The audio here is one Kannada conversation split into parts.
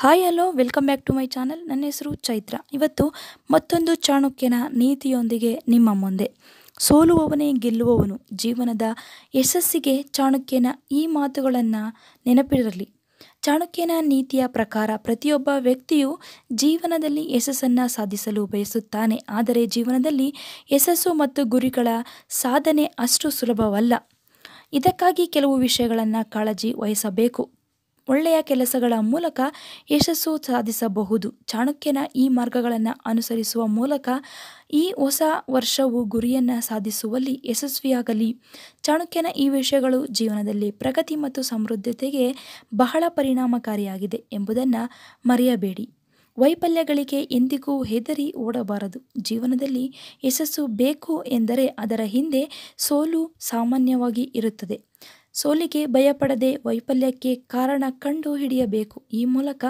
hi hello welcome back to my channel ನನ್ನ ಹೆಸರು ಚೈತ್ರ ಇವತ್ತು ಮತ್ತೊಂದು ಚಾಣಕ್ಯನ ನೀತಿಯೊಂದಿಗೆ ನಿಮ್ಮ ಮುಂದೆ ಸೋಲುವವನೇ ಗೆಲ್ಲುವವನು ಜೀವನದ ಯಶಸ್ಸಿಗೆ ಚಾಣಕ್ಯನ ಈ ಮಾತುಗಳನ್ನು ನೆನಪಿರಲಿ ಚಾಣಕ್ಯನ ನೀತಿಯ ಪ್ರಕಾರ ಪ್ರತಿಯೊಬ್ಬ ವ್ಯಕ್ತಿಯು ಜೀವನದಲ್ಲಿ ಯಶಸ್ಸನ್ನು ಸಾಧಿಸಲು ಬಯಸುತ್ತಾನೆ ಆದರೆ ಜೀವನದಲ್ಲಿ ಯಶಸ್ಸು ಮತ್ತು ಗುರಿಗಳ ಸಾಧನೆ ಅಷ್ಟು ಸುಲಭವಲ್ಲ ಇದಕ್ಕಾಗಿ ಕೆಲವು ವಿಷಯಗಳನ್ನು ಕಾಳಜಿ ವಹಿಸಬೇಕು ಒಳ್ಳೆಯ ಕೆಲಸಗಳ ಮೂಲಕ ಯಶಸ್ಸು ಸಾಧಿಸಬಹುದು ಚಾಣಕ್ಯನ ಈ ಮಾರ್ಗಗಳನ್ನು ಅನುಸರಿಸುವ ಮೂಲಕ ಈ ಹೊಸ ವರ್ಷವು ಗುರಿಯನ್ನು ಸಾಧಿಸುವಲ್ಲಿ ಯಶಸ್ವಿಯಾಗಲಿ ಚಾಣಕ್ಯನ ಈ ವಿಷಯಗಳು ಜೀವನದಲ್ಲಿ ಪ್ರಗತಿ ಮತ್ತು ಸಮೃದ್ಧತೆಗೆ ಬಹಳ ಪರಿಣಾಮಕಾರಿಯಾಗಿದೆ ಎಂಬುದನ್ನು ಮರೆಯಬೇಡಿ ವೈಫಲ್ಯಗಳಿಗೆ ಎಂದಿಗೂ ಹೆದರಿ ಓಡಬಾರದು ಜೀವನದಲ್ಲಿ ಯಶಸ್ಸು ಬೇಕು ಎಂದರೆ ಅದರ ಹಿಂದೆ ಸೋಲು ಸಾಮಾನ್ಯವಾಗಿ ಇರುತ್ತದೆ ಸೋಲಿಗೆ ಭಯಪಡದೆ ವೈಫಲ್ಯಕ್ಕೆ ಕಾರಣ ಕಂಡು ಹಿಡಿಯಬೇಕು ಈ ಮೂಲಕ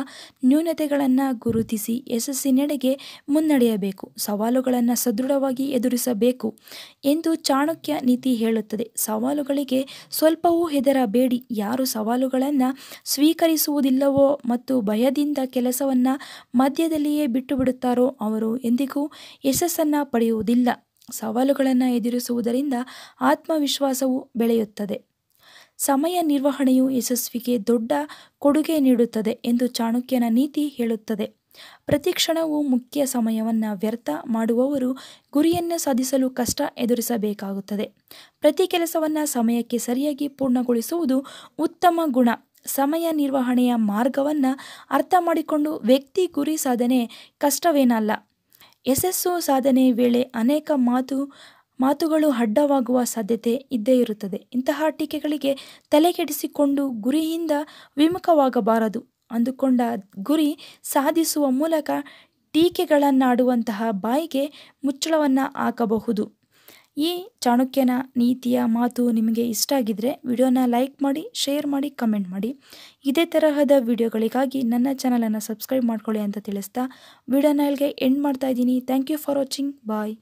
ನ್ಯೂನತೆಗಳನ್ನು ಗುರುತಿಸಿ ಯಶಸ್ಸಿನೆಡೆಗೆ ಮುನ್ನಡೆಯಬೇಕು ಸವಾಲುಗಳನ್ನು ಸದೃಢವಾಗಿ ಎದುರಿಸಬೇಕು ಎಂದು ಚಾಣಕ್ಯ ನೀತಿ ಹೇಳುತ್ತದೆ ಸವಾಲುಗಳಿಗೆ ಸ್ವಲ್ಪವೂ ಹೆದರಬೇಡಿ ಯಾರು ಸವಾಲುಗಳನ್ನು ಸ್ವೀಕರಿಸುವುದಿಲ್ಲವೋ ಮತ್ತು ಭಯದಿಂದ ಕೆಲಸವನ್ನು ಮಧ್ಯದಲ್ಲಿಯೇ ಬಿಟ್ಟು ಬಿಡುತ್ತಾರೋ ಅವರು ಎಂದಿಗೂ ಯಶಸ್ಸನ್ನು ಪಡೆಯುವುದಿಲ್ಲ ಸವಾಲುಗಳನ್ನು ಎದುರಿಸುವುದರಿಂದ ಆತ್ಮವಿಶ್ವಾಸವು ಬೆಳೆಯುತ್ತದೆ ಸಮಯ ನಿರ್ವಹಣೆಯು ಯಶಸ್ವಿಗೆ ದೊಡ್ಡ ಕೊಡುಗೆ ನೀಡುತ್ತದೆ ಎಂದು ಚಾಣಕ್ಯನ ನೀತಿ ಹೇಳುತ್ತದೆ ಪ್ರತಿ ಕ್ಷಣವು ಮುಖ್ಯ ಸಮಯವನ್ನು ವ್ಯರ್ಥ ಮಾಡುವವರು ಗುರಿಯನ್ನು ಸಾಧಿಸಲು ಕಷ್ಟ ಎದುರಿಸಬೇಕಾಗುತ್ತದೆ ಪ್ರತಿ ಕೆಲಸವನ್ನು ಸಮಯಕ್ಕೆ ಸರಿಯಾಗಿ ಪೂರ್ಣಗೊಳಿಸುವುದು ಉತ್ತಮ ಗುಣ ಸಮಯ ನಿರ್ವಹಣೆಯ ಮಾರ್ಗವನ್ನು ಅರ್ಥ ಮಾಡಿಕೊಂಡು ವ್ಯಕ್ತಿ ಗುರಿ ಸಾಧನೆ ಕಷ್ಟವೇನಲ್ಲ ಯಶಸ್ಸು ಸಾಧನೆ ವೇಳೆ ಅನೇಕ ಮಾತು ಮಾತುಗಳು ಅಡ್ಡವಾಗುವ ಸಾಧ್ಯತೆ ಇದ್ದೇ ಇರುತ್ತದೆ ಇಂತಹ ಟೀಕೆಗಳಿಗೆ ಕೆಡಿಸಿಕೊಂಡು ಗುರಿಯಿಂದ ವಿಮುಖವಾಗಬಾರದು ಅಂದುಕೊಂಡ ಗುರಿ ಸಾಧಿಸುವ ಮೂಲಕ ಟೀಕೆಗಳನ್ನಾಡುವಂತಹ ಬಾಯಿಗೆ ಮುಚ್ಚಳವನ್ನು ಹಾಕಬಹುದು ಈ ಚಾಣಕ್ಯನ ನೀತಿಯ ಮಾತು ನಿಮಗೆ ಇಷ್ಟ ಆಗಿದ್ದರೆ ವಿಡಿಯೋನ ಲೈಕ್ ಮಾಡಿ ಶೇರ್ ಮಾಡಿ ಕಮೆಂಟ್ ಮಾಡಿ ಇದೇ ತರಹದ ವಿಡಿಯೋಗಳಿಗಾಗಿ ನನ್ನ ಚಾನಲನ್ನು ಸಬ್ಸ್ಕ್ರೈಬ್ ಮಾಡ್ಕೊಳ್ಳಿ ಅಂತ ತಿಳಿಸ್ತಾ ವಿಡಿಯೋನ ಇಲ್ಲಿಗೆ ಎಂಡ್ ಮಾಡ್ತಾ ಇದ್ದೀನಿ thank you for watching bye